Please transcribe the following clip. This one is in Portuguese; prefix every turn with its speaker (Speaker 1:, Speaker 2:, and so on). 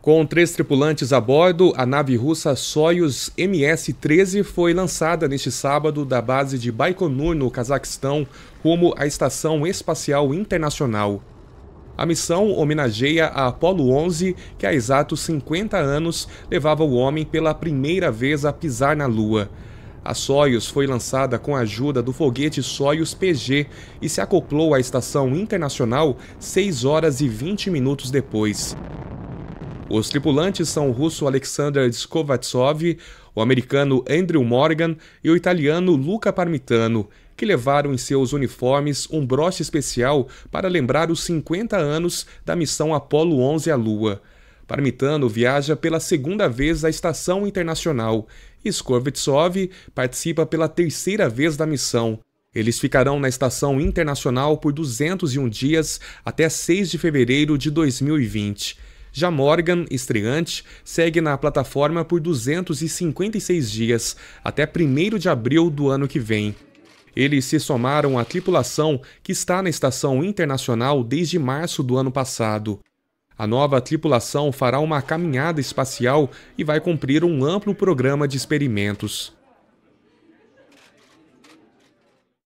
Speaker 1: Com três tripulantes a bordo, a nave russa Soyuz MS-13 foi lançada neste sábado da base de Baikonur, no Cazaquistão, como a Estação Espacial Internacional. A missão homenageia a Apollo 11, que há exatos 50 anos levava o homem pela primeira vez a pisar na Lua. A Soyuz foi lançada com a ajuda do foguete Soyuz PG e se acoplou à Estação Internacional 6 horas e 20 minutos depois. Os tripulantes são o russo Alexander Skovatsov, o americano Andrew Morgan e o italiano Luca Parmitano, que levaram em seus uniformes um broche especial para lembrar os 50 anos da missão Apollo 11 à Lua. Parmitano viaja pela segunda vez à Estação Internacional e Skorvitsov participa pela terceira vez da missão. Eles ficarão na Estação Internacional por 201 dias até 6 de fevereiro de 2020. Já Morgan, estreante, segue na plataforma por 256 dias, até 1 de abril do ano que vem. Eles se somaram à tripulação que está na estação internacional desde março do ano passado. A nova tripulação fará uma caminhada espacial e vai cumprir um amplo programa de experimentos.